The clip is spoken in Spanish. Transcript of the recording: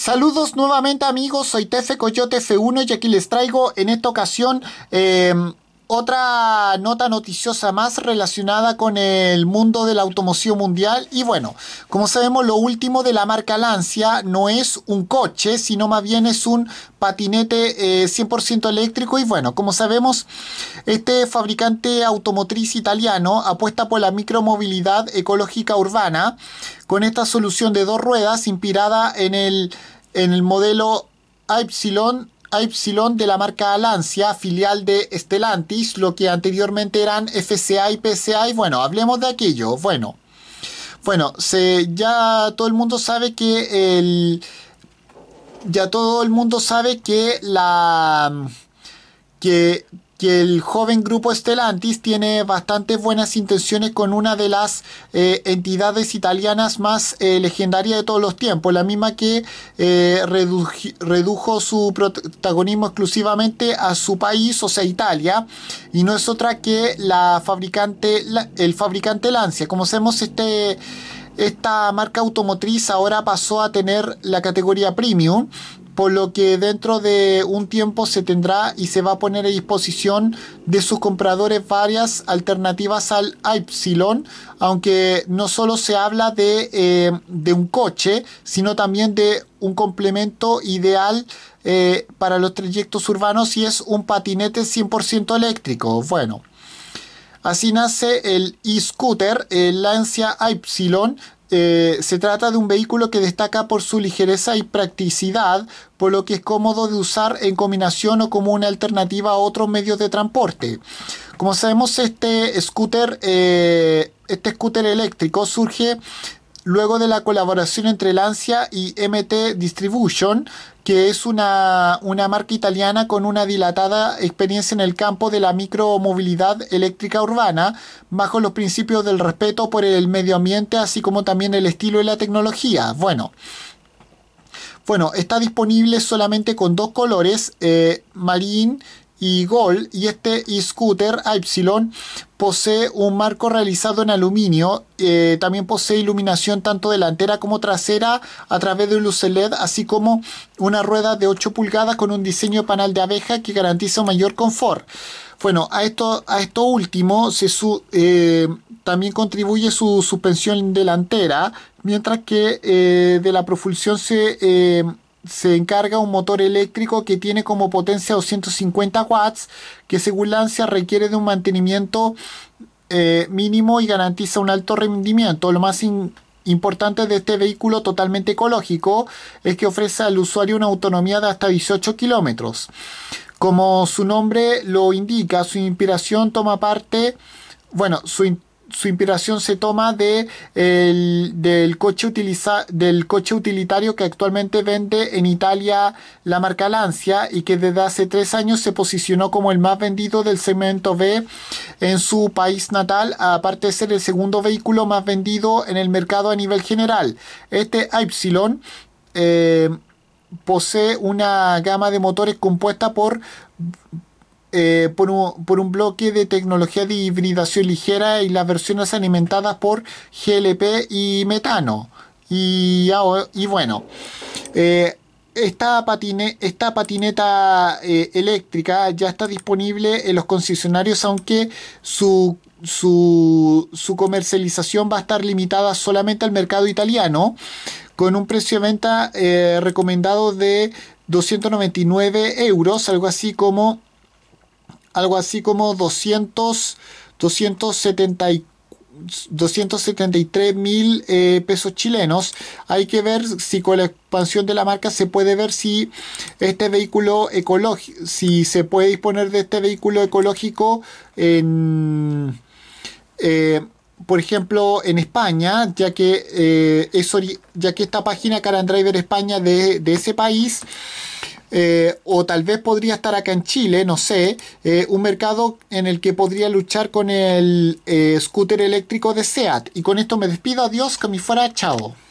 Saludos nuevamente amigos, soy Tefe Coyote F1 y aquí les traigo en esta ocasión em, otra nota noticiosa más relacionada con el mundo de la automoción mundial. Y bueno, como sabemos, lo último de la marca Lancia no es un coche, sino más bien es un patinete 100% eh, eléctrico. Y bueno, como sabemos, este fabricante automotriz italiano apuesta por la micromovilidad ecológica urbana con esta solución de dos ruedas inspirada en el, en el modelo Y de la marca Alancia, filial de Stellantis, lo que anteriormente eran FCA y PCA. Y bueno, hablemos de aquello. Bueno, bueno ya todo el mundo sabe que el. Ya todo el mundo sabe que la. que que el joven grupo Stellantis tiene bastantes buenas intenciones con una de las eh, entidades italianas más eh, legendarias de todos los tiempos, la misma que eh, redujo su protagonismo exclusivamente a su país, o sea, Italia, y no es otra que la fabricante, el fabricante Lancia. Como sabemos, este, esta marca automotriz ahora pasó a tener la categoría premium por lo que dentro de un tiempo se tendrá y se va a poner a disposición de sus compradores varias alternativas al Epsilon. aunque no solo se habla de, eh, un coche, sino también de un complemento ideal eh, para los trayectos urbanos y es un patinete 100% eléctrico. Bueno. Así nace el e-scooter, el Lancia Epsilon. Eh, se trata de un vehículo que destaca por su ligereza y practicidad, por lo que es cómodo de usar en combinación o como una alternativa a otros medios de transporte. Como sabemos, este scooter, eh, este scooter eléctrico surge luego de la colaboración entre Lancia y MT Distribution, que es una, marca italiana con una dilatada experiencia en el campo de la micromovilidad eléctrica urbana, bajo los principios del respeto por el medio ambiente, así como también el estilo y la tecnología. Bueno. Bueno, está disponible solamente con dos colores, eh, marín y Gol y este scooter epsilon posee un marco realizado en aluminio, eh, también posee iluminación tanto delantera como trasera a través de un luce LED, así como una rueda de 8 pulgadas con un diseño panal de abeja que garantiza un mayor confort. Bueno, a esto, a esto último se eh, también contribuye su suspensión delantera, mientras que eh, de la propulsión se se encarga un motor eléctrico que tiene como potencia 250 watts, que según Lancia requiere de un mantenimiento eh, mínimo y garantiza un alto rendimiento. Lo más importante de este vehículo totalmente ecológico es que ofrece al usuario una autonomía de hasta 18 kilómetros. Como su nombre lo indica, su inspiración toma parte, bueno, su su inspiración se toma de del, coche utiliza, del coche utilitario que actualmente vende en Italia la marca Lancia y que desde hace tres años se posicionó como el más vendido del segmento B en su país natal, aparte de ser el segundo vehículo más vendido en el mercado a nivel general. Este Ypsilon eh, posee una gama de motores compuesta por eh, por, un, bloque de tecnología de hibridación ligera y las versiones alimentadas por GLP y metano. Y, bueno, eh, esta, patine, esta, patineta eh, eléctrica ya está disponible en los concesionarios, aunque su, comercialización va a estar limitada solamente al mercado italiano, con un precio de venta recomendado de 299 euros, algo así como algo así como 200, 273 mil eh, pesos chilenos. Hay que ver si con la expansión de la marca se puede ver si este vehículo ecológico, si se puede disponer de este vehículo ecológico en, eh, por ejemplo, en España, ya que, eh, ya que esta página driver España de, de ese país eh, o tal vez podría estar acá en Chile, no sé, eh, un mercado en el que podría luchar con el eh, scooter eléctrico de SEAT. Y con esto me despido, adiós, que me fuera, chao.